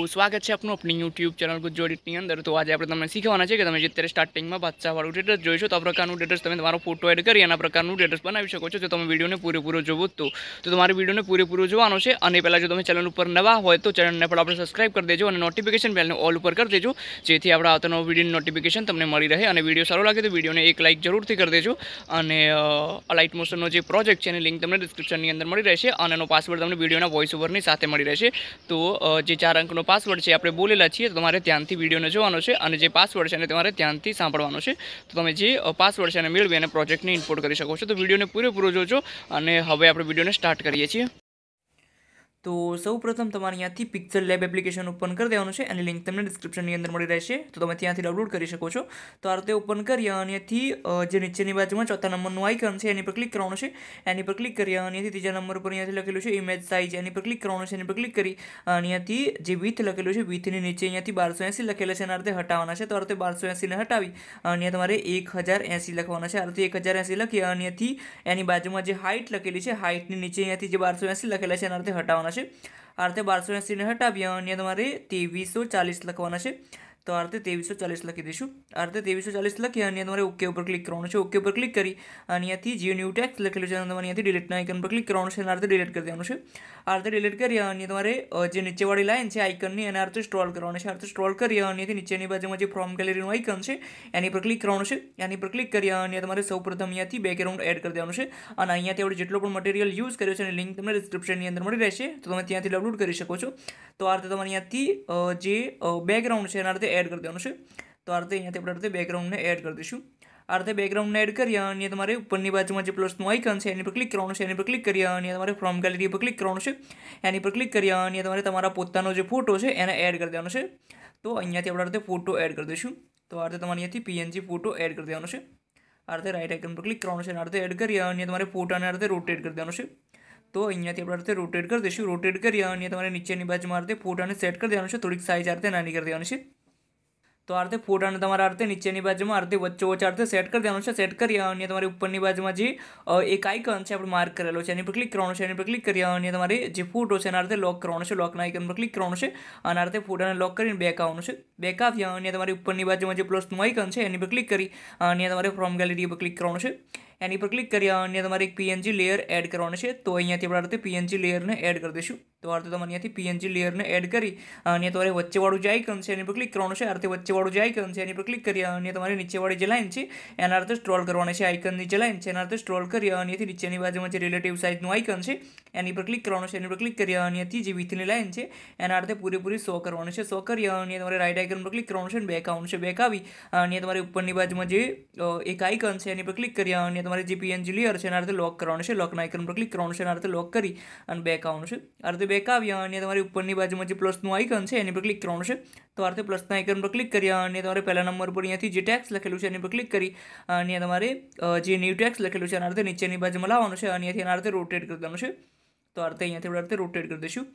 તો સ્વાગત છે આપણું આપણી યુટ્યુબ ચેનલ ગુજરાતીની અંદર તો આજે આપણે તમને શીખવાના છે કે તમે જે અત્યારે સ્ટાર્ટિંગમાં બાદશાહવાળું સ્ટેટસ જોઈશો તો આ પ્રકારનું સ્ટેટસ તમે તમારો ફોટો એડ કરી અને આ પ્રકારનું સ્ટેટસ બનાવી શકો છો જો તમે વિડીયોને પૂરેપૂરો જોવો તો તો તમારે વિડીયોને પૂરેપૂરો જોવાનો છે અને પહેલાં જો તમે ચેનલ ઉપર નવા હોય તો ચેનલને પણ આપણે સબસ્ક્રાઈબ કરી દેજો અને નોટિફિકેશન બેલને ઓલ ઉપર કરી દેજો જેથી આપણા આવતા વિડીયો વિડીયોની નોટિફિકેશન તમને મળી રહે અને વિડીયો સારો લાગે તો વિડીયોને એક લાઇક જરૂરથી કરી દેજો અને લાઇટ મોશનનો જે પ્રોજેક્ટ છે એની લિંક તમને ડિસ્ક્રિપ્શનની અંદર મળી રહેશે અને એનો પાસવર્ડ તમને વિડીયોના વોઇસ ઓવરની સાથે મળી રહેશે તો જે ચાર અંકનો પાસવર્ડ છે આપણે બોલેલા છીએ તો તમારે ધ્યાનથી વિડીયોને જોવાનો છે અને જે પાસવર્ડ છે એને તમારે ધ્યાનથી સાંભળવાનો છે તો તમે જે પાસવર્ડ છે એને મેળવી અને પ્રોજેક્ટને ઇન્પોર્ટ કરી શકો છો તો વિડીયોને પૂરેપૂરો જોજો અને હવે આપણે વિડીયોને સ્ટાર્ટ કરીએ છીએ તો સૌપ્રથમ તમારે અહીંયાથી પિક્ચર લેબ એપ્લિકેશન ઓપન કરી દેવાનું છે અને લિંક તમને ડિસ્ક્રિપ્શનની અંદર મળી રહેશે તો તમે ત્યાંથી ડાઉનલોડ કરી શકો છો તો આ રીતે ઓપન કર્યા અને અહીંથી જે નીચેની બાજુમાં ચોથા નંબર નો આઇકન છે એની પર ક્લિક કરવાનું છે એની પર ક્લિક કર્યા અને અહીંથી ત્રીજા નંબર પર અહીંયાથી લખેલું છે ઇમેજ સાઇઝ એની પર ક્લિક કરવાનું છે એની પર ક્લિક કરી અને અહીંથી જે વિથ લખેલું છે વિથ ની નીચે અહીંથી 1280 લખેલું છે એને અર્ધે હટાવવાના છે તો આ રીતે 1280 ને હટાવી અને તમારે 1080 લખવાના છે આ રીતે 1080 લખ્યા અને અહીંથી એની બાજુમાં જે હાઈટ લખેલી છે હાઈટ ની નીચે અહીંથી જે 1280 લખેલું છે એને અર્ધે હટાવવા લખવાના છે આ રીતે બારસો એંસી ને હટાવીએ અને તમારે ત્રેવીસો ચાલીસ લખવાના છે તો આર્ધ 2340 લખી દેશું આર્ધ 2340 લખ્યા અને તમારે ઓકે ઉપર ક્લિક કરવાનું છે ઓકે ઉપર ક્લિક કરી અને અહીંયાથી જીઓન્યુ ટેક્સ્ટ લખેલું છે તમારે અહીંયાથી ડિલીટ ના આઇકન પર ક્લિક કરવાનું છે આર્ધ ડિલીટ કરી દેવાનું છે આર્ધ ડિલીટ કર્યા અને તમારે જે નીચે વાડી લાઇન છે આઇકન ની આર્ધ સ્ટ્રોલ કરવાનું છે આર્ધ સ્ટ્રોલ કરી અને અહીંથી નીચેની બાજુમાં જે ફ્રોમ ગેલેરી નું આઇકન છે એની પર ક્લિક કરવાનું છે એની પર ક્લિક કર્યા અને તમારે સૌપ્રથમ અહીંથી બે બેકગ્રાઉન્ડ એડ કરી દેવાનું છે અને અહીંયા તેવડે જેટલો પણ મટીરીયલ યુઝ કર્યો છે એ લિંક તમને ડિસ્ક્રિપ્શન ની અંદર મળી રહેશે તો તમે ત્યાંથી ડાઉનલોડ કરી શકો છો તો આર્ધ તમારે અહીંયાથી જે બેકગ્રાઉન્ડ છે એના ऐड कर દેવાનું છે તો આ રીતે અહીંયાથી આપણે આ રીતે બેકગ્રાઉન્ડમાં એડ કરી દશું આ રીતે બેકગ્રાઉન્ડમાં એડ કર્યા અને તમારે ઉપરની બાજુમાં જે પ્લસનું આઇકન છે એની પર ક્લિક કરવાનું છે એની પર ક્લિક કર્યા અને તમારે ફ્રોમ ગેલેરી પર ક્લિક કરવાનું છે એની પર ક્લિક કર્યા અને તમારે તમારો પોતાનો જે ફોટો છે એને એડ કરી દેવાનું છે તો અહીંયાથી આપણે આ રીતે ફોટો એડ કરી દશું તો આ રીતે તમારે અહીંયાથી PNG ફોટો એડ કરી દેવાનું છે આ રીતે રાઇટ આઇકન પર ક્લિક કરવાનું છે અને આ રીતે એડ કર્યા અને તમારે ફોટાને આ રીતે રોટેટ કરી દેવાનું છે તો અહીંયાથી આપણે આ રીતે રોટેટ કરી દશું રોટેટ કર્યા અને તમારે નીચેની બાજુમાં આ રીતે ફોટાને સેટ કરી દેવાનું છે થોડીક સાઇઝ આ રીતે નાની કરી દેવાનું છે તો આрте ફોટોને તમારા આрте નીચેની બાજુમાં આрте વચ્ચે ઉછો ઉછાર્તે સેટ કરી દેવાનું છે સેટ કરી આવો અને તમારી ઉપરની બાજુમાં જે એક આઇકન છે આપણે માર્ક કરેલો છે એની પર ક્લિક કરવાનું છે એની પર ક્લિક કરી આવો અને તમારી જે ફોટો છે એના આрте લોક કરવાનું છે લોક ના આઇકન પર ક્લિક કરવાનું છે અને આના આрте ફોટોને લોક કરીને બેક આવવાનું છે બેક આવો અને તમારી ઉપરની બાજુમાં જે પ્લસ નું આઇકન છે એની પર ક્લિક કરી અને તમારા ફોમ ગેલેરી પર ક્લિક કરવાનું છે એની પર ક્લિક કરી આવો અને તમારી એક PNG લેયર એડ કરવાનું છે તો અહીંયાથી આપણે આрте PNG લેયર ને એડ કરી દશું તવારે તમારે અહીંયાથી PNG લેયર ને એડ કરી અને તોરે વચ્ચે વાળું જે આઇકન છે એની પર ક્લિક કરવાનું છે આર્તે વચ્ચે વાળું જે આઇકન છે એની પર ક્લિક કરી અને તમારે નીચે વાળી જે લાઇન છે એનાર્તે સ્ક્રૉલ કરવાનું છે આઇકન નીચે લાઇન છે એનાર્તે સ્ક્રૉલ કરી અને અહીંથી નીચેની બાજુમાં જે રિલેટિવ સાઇઝ નું આઇકન છે એની પર ક્લિક કરવાનું છે એની પર ક્લિક કરી અને અહીંથી જે વિથની લાઇન છે એનાર્તે પૂરી પૂરી શો કરવાનું છે શો કરી અને તમારે રાઇટ આઇકન પર ક્લિક કરવાનું છે અને બેક આઉટ છે બેક આવી અને તમારે ઉપરની બાજુમાં જે એક આઇકન છે એની પર ક્લિક કરી અને તમારે જે PNG લેયર છે એનાર્તે લોક કરવાનું છે લોક ના આઇકન પર ક્લિક કરવાનું છે અને એનાર્તે લોક કરી અને બેક આઉટ નું છે આર્તે બેક આવ્યા અને તમારી ઉપરની બાજુમાં જે પ્લસનું આઇકન છે એની પર ક્લિક કરવાનું છે તો આરથી પ્લસના આઇકન પર ક્લિક કર્યા અને તમારે પહેલા નંબર પર અહીંયાથી જે ટેક્સ લખેલું છે એની પર ક્લિક કરી અને તમારે જે ન્યૂ ટેક્સ લખેલું છે એના અર્થે નીચેની બાજુમાં લાવવાનું છે અને અહીંયાથી એના અર્થે રોટેટ કરી દેવાનું છે તો આ રીતે અહીંયાથી રીતે રોટેટ કરી દઈશું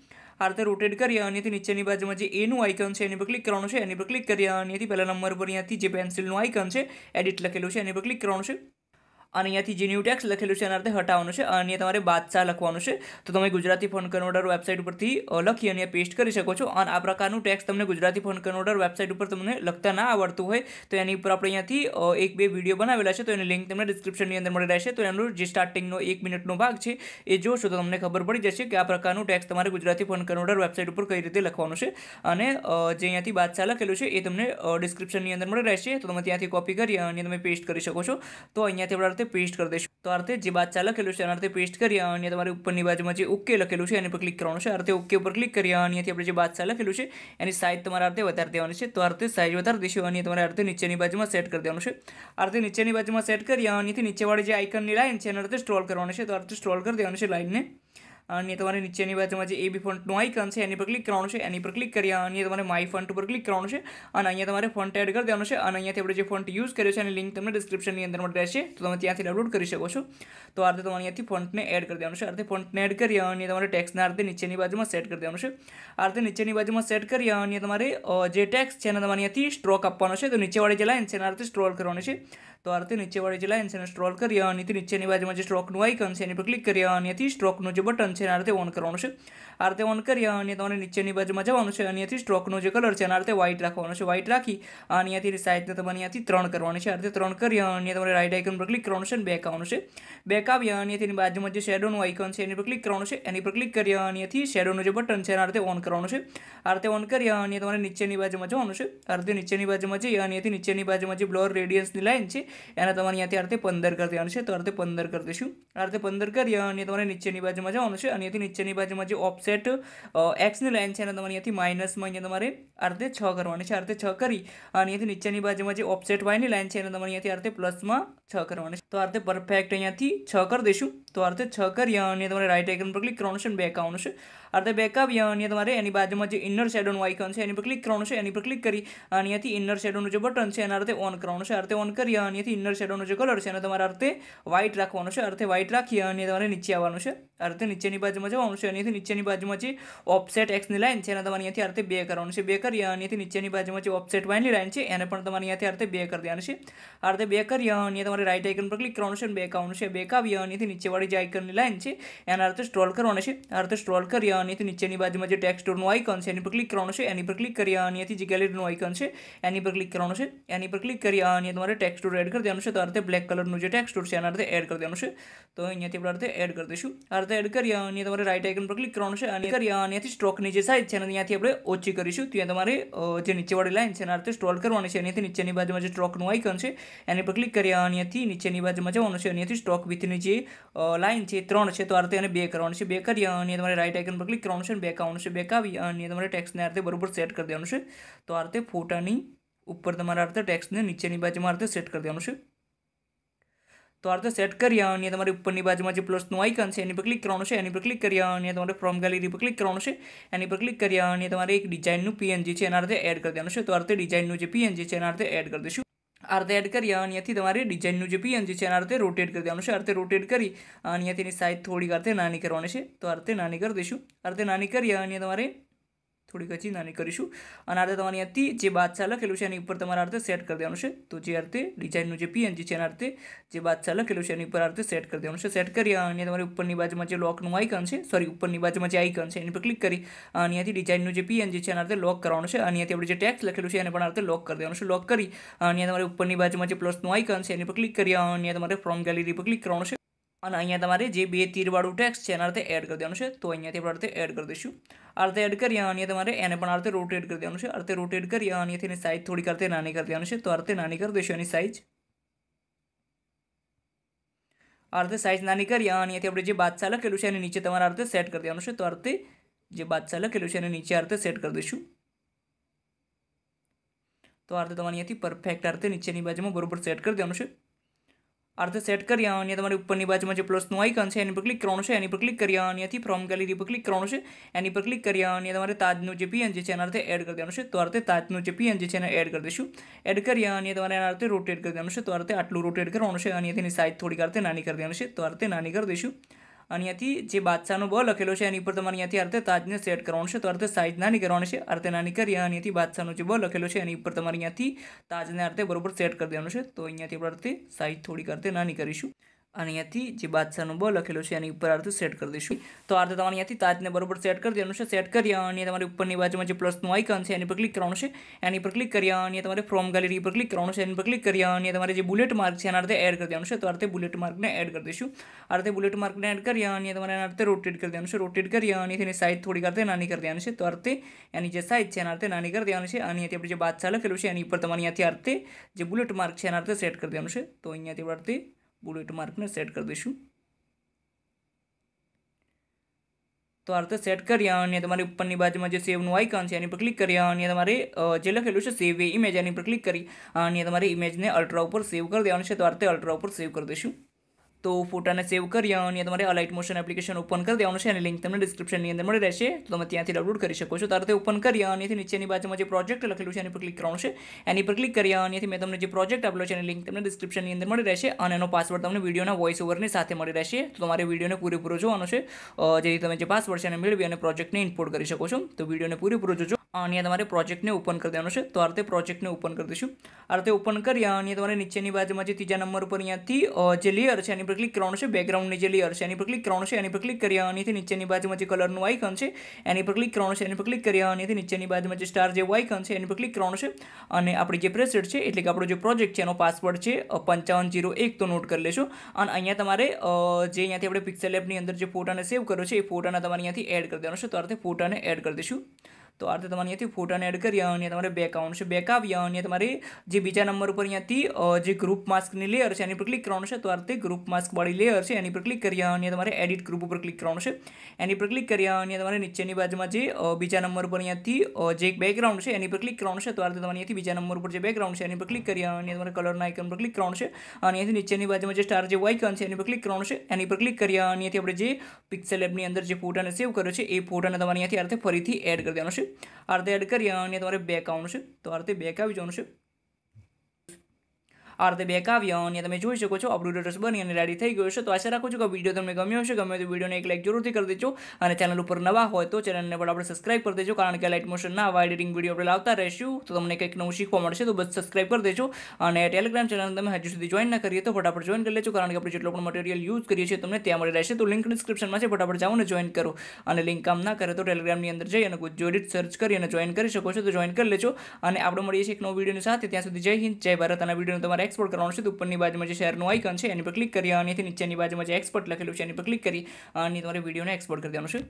આ રીતે રોટેટ કરી અને અહીંયાથી નીચેની બાજુમાં જે એનું આઇકન છે એની પર ક્લિક કરવાનું છે એની પર ક્લિક કરી અને અહીંયાથી પહેલા નંબર પર અહીંયાથી જે પેન્સિલનું આઇકન છે એડિટ લખેલું છે એની પર ક્લિક કરવાનું છે અને અહીંયાથી જે ન્યુ ટેક્સ્ટ લખેલું છે અન આર્થે હટાવવાનું છે અને તમારે તમારે બાદશા લખવાનું છે તો તમે ગુજરાતી ફોન કન્વર્ટર વેબસાઈટ ઉપરથી લખી અન અહીંયા પેસ્ટ કરી શકો છો અન આ પ્રકારનો ટેક્સ્ટ તમને ગુજરાતી ફોન કન્વર્ટર વેબસાઈટ ઉપર તમને લક્તા ના આવડતો હોય તો એની ઉપર આપણે અહીંથી એક બે વિડિયો બનાવેલા છે તો એની લિંક તમને ડિસ્ક્રિપ્શનની અંદર મળી રહેશે તો એનો જે સ્ટાર્ટિંગનો 1 મિનિટનો ભાગ છે એ જોશો તો તમને ખબર પડી જશે કે આ પ્રકારનો ટેક્સ્ટ તમારે ગુજરાતી ફોન કન્વર્ટર વેબસાઈટ ઉપર કઈ રીતે લખવાનો છે અને જે અહીંયાથી બાદશા લખેલું છે એ તમને ડિસ્ક્રિપ્શનની અંદર મળી રહેશે તો તમે ત્યાંથી કોપી કરી અન અહીં તમે પેસ્ટ કરી શકો છો તો અહીંયાથી પેસ્ટ કર દે તો આર્તે જીબા ચાલક એલોશન આર્તે પેસ્ટ કરી અને તમારે ઉપરની બાજુમાં જે ઓકે લખેલું છે એની પર ક્લિક કરવાનું છે આર્તે ઓકે પર ક્લિક કરી અને અહીંયાથી આપણે જે વાત ચા લખેલું છે એની સાઈડ તમારે આર્તે વધાર દેવાનું છે તો આર્તે સાઈડ વધાર દેજો અને તમારે આર્તે નીચેની બાજુમાં સેટ કરી દેવાનું છે આર્તે નીચેની બાજુમાં સેટ કરી અને નીચેવાળો જે આઇકન લીલા છે તેના પર સ્ક્રોલ કરવાનું છે તો આર્તે સ્ક્રોલ કરી દેવાનું છે લાઈન ને અને તમારે નીચેની બાજુમાં જે એબી ફોન્ટ નો આઇકન છે એની પર ક્લિક કરવાનું છે એની પર ક્લિક કર્યા અને તમારે માય ફોન્ટ ઉપર ક્લિક કરવાનું છે અને અહીંયા તમારે ફોન્ટ એડ કરી દેવાનું છે અને અહીંયાથી આપણે જે ફોન્ટ યુઝ કર્યો છે એની લિંક તમને ડિસ્ક્રિપ્શનની અંદર મળ્યા છે તો તમે ત્યાંથી ડાઉનલોડ કરી શકો છો તો આ રીતે તમારે અહીંયાથી ફોન્ટ ને એડ કરી દેવાનું છે આ રીતે ફોન્ટ ને એડ કર્યા અને તમારે ટેક્સ્ટ ના અર્ધે નીચેની બાજુમાં સેટ કરી દેવાનું છે આ રીતે નીચેની બાજુમાં સેટ કર્યા અને તમારે જે ટેક્સ્ટ છે ને તમારે અહીંથી સ્ટ્રોક આપવાનો છે તો નીચે વાળી જે લાઇન છે ને આ રીતે સ્ટ્રોક કરવાનો છે તો આ રીતે નીચે વાળી જે લાઇન છે ને સ્ટ્રોક કર્યા અને નીચેની બાજુમાં જે સ્ટ્રોક નું આઇકન છે એની પર ક્લિક કર્યા અને અહીંથી સ્ટ્રોક નું જે બટન આ રીતે ઓન કરવાનું છે આ રીતે ઓન કર્યા અને તમારે નીચેની બાજુમાં જવાનું છે અને અહીંયાથી સ્ટ્રોકનો જે કલર છે નારથી વ્હાઇટ રાખવાનો છે વ્હાઇટ રાખી અને અહીંયાથી સાઇટ ને તો બને અહીંયાથી ટ્રાણ કરવાની છે આ રીતે ટ્રાણ કર્યા અને તમારે રાઇટ આઇકન પર ક્લિક કરીને બેક આવવાનું છે બેક આવ્યા અને અહીંયાથી બાજુમાં જે શેડોનો આઇકન છે એની પર ક્લિક કરવાનું છે એની પર ક્લિક કર્યા અને અહીંથી શેડોનો જે બટન છે આના રીતે ઓન કરવાનો છે આ રીતે ઓન કર્યા અને તમારે નીચેની બાજુમાં જવાનું છે અર્ધ નીચેની બાજુમાં જઈ અને અહીંયાથી નીચેની બાજુમાં જે બ્લર રેડિયન્સ ની લાઇન છે એના તમારે અહીંયાથી આ રીતે 15 કરતાવાનું છે તો આ રીતે 15 કરતાશું આ રીતે 15 કર્યા અને તમારે નીચેની બાજુમાં જવાનું છે અને અહીંયાથી નીચેની બાજુમાં જે ઓફસેટ એક્સની લાઇન છે એને તમારે અહીંયાથી માઇનસમાં અહીંયા તમારે આ છ કરવાની છે અર્ધે છ કરી અને અહીંયાથી નીચેની બાજુમાં જે ઓફસેટ વાયની લાઇન છે એને તમારે અહીંયાથી આ રીતે પ્લસમાં છ કરવાની છે તો આ પરફેક્ટ અહીંયાથી છ કરી દઈશું તો આ છ કરી અને તમારે રાઇટ આઇકન પર ક્લિક કરવાનું છે બેક આવવાનું છે અર્ધે બેક આવી અને તમારે એની બાજુમાં જે ઇનર શેડોનું આઇકન છે એની પર ક્લિક કરવાનું છે એની પર ક્લિક કરી અહીંયાથી ઇનર શેડોનું જે બટન છે એના અર્થે ઓન કરવાનું છે અર્થે ઓન કરી અહીંયાથી ઇનર શેડોનો જે કલર છે એને તમારે અર્થે વ્હાઇટ રાખવાનું છે અર્થે વ્હાઇટ રાખી અને તમારે નીચે આવવાનું છે અર્થે નીચેની બાજુમાં જવાનું છે અહીંયાથી નીચેની બાજુમાં જે ઓફસેટ એક્સની લાઇન છે એના તમારે અહીંયાથી અર્થે બે કરવાનું છે બે કરી અહીંયાથી નીચેની બાજુમાં જે ઓફસેટ વાઇનની લાઇન છે એને પણ તમારે અહીંયાથી અર્થે બે કરી દેવાનું છે અર્થે બે કરી અને તમારે રાઇટ આઇકન પર ક્લિક કરવાનું છે બેક આવવાનું છે બેક આવી અહીંયાથી નીચેવાળી જે આઇકનની લાઇન છે એના અર્થે સ્ટ્રોલ કરવાનું છે અર્થે સ્ટ્રોલ કરી અને તે નીચેની બાજુમાં જે ટેક્સ્ટર નું આઇકન છે એની પર ક્લિક કરવાનું છે એની પર ક્લિક કરીયા અને અહીંયાથી જે ગેલરી નું આઇકન છે એની પર ક્લિક કરવાનું છે એની પર ક્લિક કરીયા અને તમારે ટેક્સ્ટર એડ કરી દેવાનું છે તો આрте બ્લેક કલર નું જે ટેક્સ્ટર છે અનрте એડ કરી દેવાનું છે તો અહીંયાથી આપણે આрте એડ કરી દઈશું આрте એડ કરીયા અને તમારે રાઇટ આઇકન પર ક્લિક કરવાનું છે અને કરીયા અને અહીંથી સ્ટ્રોક ની જે સાઇઝ છે અન અહીંયાથી આપણે ઓછી કરીશું તો એ તમારે જે નીચે વાળી લાઇન છે અનрте સ્ટ્રોક કરવાનું છે અહીંથી નીચેની બાજુમાં જે સ્ટ્રોક નું આઇકન છે એની પર ક્લિક કરીયા અને અહીંથી નીચેની બાજુમાં જવાનું છે અને અહીંથી સ્ટ્રોક વિથ ની જે લાઇન છે 3 છે તો આрте એને 2 કરવાનું છે 2 કરીયા અને તમારે રાઇટ આઇકન પર ક્રૉનશન બે કાઉંનસ બે કાવી અને તમારે ટેક્સ્ટને આ રીતે બરોબર સેટ કરી દેવાનું છે તો આ રીતે ફોટાની ઉપર તમાર આ રીતે ટેક્સ્ટને નીચેની બાજુમાં આ રીતે સેટ કરી દેવાનું છે તો આ રીતે સેટ કરી આવો અને તમારે ઉપરની બાજુમાં જે પ્લસ નું આઇકન છે એની પર ક્લિક કરવાનું છે એની પર ક્લિક કરી આવો અને તમારે ફ્રોમ ગેલેરી પર ક્લિક કરવાનું છે એની પર ક્લિક કરી આવો અને તમારે એક ડિઝાઇન નું PNG છે એના આ રીતે એડ કરી દેવાનું છે તો આ રીતે ડિઝાઇન નું જે PNG છે એના આ રીતે એડ કરી દશું અર્ધે એડ કરી અને અહીંયાથી તમારે ડિઝાઇનનું જે પિયન જે છે એના અર્થે રોટેટ કરી દેવાનું છે અર્થે રોટેટ કરી અને અહીંયાથી એની સાઇઝ થોડીક આ નાની કરવાની છે તો અર્થે નાની કરી દઈશું આ નાની કરી અને તમારે થોડી કચી નાની કરીશું અને આ રીતે તમારી હતી જે બાદશાહ લખેલું છે એની ઉપર તમારે આ રીતે સેટ કરી દેવાનું છે તો જે અર્થે ડિઝાઇનનું જે પીએનજી છે એના અર્થે જે બાદશાહ લખેલું છે એની ઉપર આ રીતે સેટ કરી દેવાનું છે સેટ કરી અને તમારી ઉપરની બાજુમાં જે લોકનું આઇકન છે સોરી ઉપરની બાજુમાં જે આઇકન છે એની પર ક્લિક કરી અહીંયાથી ડિઝાઇનનું જે પીએનજી છે એના અર્થે લોક કરવાનું છે અહીંયાથી આપણે જે ટેક્સ લખેલું છે એને પણ આ રીતે લોક કરી દેવાનું છે લોક કરી અહીંયા તમારી ઉપરની બાજુમાં જે પ્લસનું આઇકન છે એની પર ક્લિક કરી અહીંયા તમારે ફ્રોમ ગેલેરી પર ક્લિક કરવાનું છે અને અહીંયા તમારે જે બે તીર વાળું ટેક્સ્ટ છે અનર્થે એડ કરી દેવાનું છે તો અહીંયા તે આપણે એડ કરી દઈશું અર્થે એડ કર્યા અન અહીંયા તમારે એને પણ અર્થે રોટેટ કરી દેવાનું છે અર્થે રોટેટ કરી અન અહીંથી ને સાઈઝ થોડીક અર્થે નાની કરી દેવાનું છે તો અર્થે નાની કરી દેશું અને સાઈઝ અર્થે સાઈઝ નાની કર્યા અન અહીંયાથી આપણે જે બાદશાહ લખેલું છે એને નીચે તમારે અર્થે સેટ કરી દેવાનું છે તો અર્થે જે બાદશાહ લખેલું છે એને નીચે અર્થે સેટ કરી દઈશું તો અર્થે તમારી અહીંયાથી પરફેક્ટ અર્થે નીચેની બાજુમાં બરોબર સેટ કરી દેવાનું છે અર્થ સેટ કર્યા અને તમારી ઉપરની બાજુમાં જે પ્લસનું આઇકન છે એની પર ક્લિક કરવાનું છે એની પર ક્લિક કર્યા અહીંયાથી ફ્રોમ ગેલેરી પર ક્લિક કરવાનું છે એની પર ક્લિક કર્યા અને તમારે તાજનું જે પીએનજી છે એના અર્થે એડ કરી દેવાનું છે તો અર્થે તાજનું જે પીએનજી છે એને એડ કરી દઈશું એડ કર્યા અને તમારે એના અર્થે રોટેટ કરી દેવાનું છે તો અર્થે આટલું રોટેટ કરવાનું છે અને તેની સાઇઝ થોડીક અર્થે નાની કરી દેવાનું છે તો અર્થે નાની કરી દઈશું અને અહીંયાથી જે બાદશાહનો બ લખેલો છે એની ઉપર તમારે અહીંયાથી અર્થે તાજને સેટ કરવાનું છે તો અર્થે સાઈઝ નાની કરવાની છે અર્થે નાની કરી અહીંયાથી બાદશાહનો જે બ લખેલો છે એની ઉપર તમારે અહીંયાથી તાજને અર્થે બરોબર સેટ કરી દેવાનું છે તો અહીંયાથી આપણે અર્થે સાઇઝ થોડીક અર્થે નાની કરીશું અન્યથી જે બાદશાનો બો લખેલો છે એની ઉપર આર્ધું સેટ કરી દઈશું તો આર્ધું તમારી અહીંયાથી તાજને બરોબર સેટ કરી દેનું છે સેટ કરી અને તમારી ઉપરની બાજુમાં જે પ્લસ નું આઇકન છે એની પર ક્લિક કરવાનું છે એની પર ક્લિક કર્યા અને તમારે ફ્રોમ ગેલેરી પર ક્લિક કરવાનું છે અને પર ક્લિક કર્યા અને તમારે જે બુલેટ માર્ક છે અનર્ધે એડ કરી દેવાનું છે તો આર્ધે બુલેટ માર્કને એડ કરી દઈશું આર્ધે બુલેટ માર્કને એડ કર્યા અને તમારે અનર્ધે રોટેટ કરી દેવાનું છે રોટેટ કર્યા અને એની સાઈઝ થોડીક આર્ધે નાની કરી દેવાનું છે તો આર્ધે એની જે સાઈઝ છે અનર્ધે નાની કરી દેવાનું છે અને અહીંયાથી આપણે જે બાદશા લખેલો છે એની ઉપર તમારી અહીંયાથી આર્ધે જે બુલેટ માર્ક છે અનર્ધે સેટ કરી દેવાનું છે તો અહીંયાથી બરતી બુલેટ માર્કને સેટ કરી દઈશું તો આ રીતે સેટ કર્યા અને તમારી ઉપરની બાજુમાં જે સેવનું આઇકન છે એની પર ક્લિક કર્યા અને તમારે જે લખેલું છે સેવ એ ઇમેજ એની પર ક્લિક કરી અને તમારી ઇમેજને અલ્ટ્રા ઉપર સેવ કરી દેવાની છે તો આ રીતે અલ્ટ્રા ઉપર સેવ કરી દઈશું તો ફૂટ આને સેવ કરીયો અને તમારે અલાઈટ મોશન એપ્લિકેશન ઓપન કરી દેવાનું છે અને લિંક તમને ડિસ્ક્રિપ્શનની અંદર મળી રહેશે તો તમે ત્યાંથી ડાઉનલોડ કરી શકો છો ત્યારબાદ ઓપન કરીયો અને અહીંથી નીચેની બાજુમાં જે પ્રોજેક્ટ લખેલું છે એની પર ક્લિક કરવાનું છે એની પર ક્લિક કરીયો અને અહીંથી મે તમને જે પ્રોજેક્ટ અપલોડ છે એની લિંક તમને ડિસ્ક્રિપ્શનની અંદર મળી રહેશે અને એનો પાસવર્ડ તમને વિડિયોના વોઇસઓવરની સાથે મળી રહેશે તો તમારે વિડિયોને પૂરેપૂરો જોવાનું છે જે તમે જે પાસવર્ડ છે એ મળી ગયો અને પ્રોજેક્ટને ઇમ્પોર્ટ કરી શકો છો તો વિડિયોને પૂરેપૂરો અને આ તમારે પ્રોજેક્ટ ને ઓપન કરી દેવાનો છે તો આ રીતે પ્રોજેક્ટ ને ઓપન કરી દઈશ આ રીતે ઓપન કર્યા અને તમારે નીચેની બાજુમાંથી ત્રીજા નંબર ઉપર અહીંથી જે લેયર છે એની પર ક્લિક કરવાનું છે બેકગ્રાઉન્ડ ની જે લેયર છે એની પર ક્લિક કરવાનું છે એની પર ક્લિક કર્યા અને નીચેની બાજુમાંથી કલર નું આઇકન છે એની પર ક્લિક કરવાનું છે એની પર ક્લિક કર્યા અને નીચેની બાજુમાંથી સ્ટાર જેવું આઇકન છે એની પર ક્લિક કરવાનું છે અને આપડે જે પ્રિસેટ છે એટલે કે આપણો જે પ્રોજેક્ટ છે એનો પાસવર્ડ છે 5501 તો નોટ કરી લેજો અને અહીંયા તમારે જે અહીંયાથી આપણે પિક્સલ લેબ ની અંદર જે ફોટોને સેવ કર્યો છે એ ફોટોને તમારે અહીંયાથી એડ કરી દેવાનો છે તો આ રીતે ફોટોને એડ કરી દઈશ તો આрте તમારી અહીંથી ફોટોને એડ કરીયા અને તમારા બેકગ્રાઉન્ડ છે બેક આવિયા અને તમારી જે બીજા નંબર ઉપર અહીંથી જે ગ્રુપ માસ્ક ની લેયર છે એની પર ક્લિક કરવાનું છે તો આрте ગ્રુપ માસ્ક વાળી લેયર છે એની પર ક્લિક કરીયા અને તમારે એડિટ ગ્રુપ ઉપર ક્લિક કરવાનું છે એની પર ક્લિક કરીયા અને તમારે નીચેની બાજુમાં જે બીજા નંબર પર અહીંથી જે બેકગ્રાઉન્ડ છે એની પર ક્લિક કરવાનું છે તો આрте તમારી અહીંથી બીજા નંબર ઉપર જે બેકગ્રાઉન્ડ છે એની પર ક્લિક કરીયા અને તમારે કલરના આઇકન પર ક્લિક કરવાનું છે અને અહીંથી નીચેની બાજુમાં જે સ્ટાર જેવો આઇકન છે એની પર ક્લિક કરવાનું છે એની પર ક્લિક કરીયા અને અહીં આપણે જે પિક્સેલ એડની અંદર જે ફોટોને સેવ કર્યો છે એ ફોટોને તમારે અહીંયાથી આрте ફરીથી એડ કરી દેવાનો છે છે આ રીતે એડ કરી અને તમારે બેક આવવાનું છે તો આ રીતે બેક આવી જવાનું છે આર દે બેક આવ્યો ને તમે જોઈ શકો છો અપલોડરર બનીને રેડી થઈ ગયો છે તો આશા રાખું છું કે વિડિયો તમને ગમ્યો હશે ગમ્યો તો વિડિયોને એક લાઈક જરૂરથી કરી દેજો અને ચેનલ ઉપર નવો હોય તો ચેનલને બરાબર સબ્સ્ક્રાઇબ કરી દેજો કારણ કે આ લાઈટ મોશન નાવા એડિટિંગ વિડિયો આપણે લાવતા રહીશું તો તમને કંઈક નવું શીખવા મળશે તો બસ સબ્સ્ક્રાઇબ કરી દેજો અને ટેલિગ્રામ ચેનલને તમે હજી સુધી જોઈન ન કરી હોય તો फटाफट જોઈન કરી લેજો કારણ કે આપણે જેટલું પણ મટીરીયલ યુઝ કરીએ છીએ તમને ત્યાં મળી રહેશે તો લિંક ડિસ્ક્રિપ્શનમાં છે फटाफट જામોને જોઈન કરો અને લિંક કામ ન કરે તો ટેલિગ્રામ ની અંદર જઈ અને ગો જોઈન સર્ચ કરી અને જોઈન કરી શકો છો તો જોઈન કરી લેજો અને આપણો મળીશું એક નવા વિડિયોની સાથે ત્યાં સુધી જય હિન્દ જય ભારત અને વિડિયોનું તમારું एक्सपोर्ट करणो छे तो ઉપરની બાજુમાં જે શેર નું આઇકન છે એની પર ક્લિક કરી આવનીથી નીચેની બાજુમાં જે export લખેલું છે એની પર ક્લિક કરી આની તમારે વિડિયોને export કરી દેવાનો છે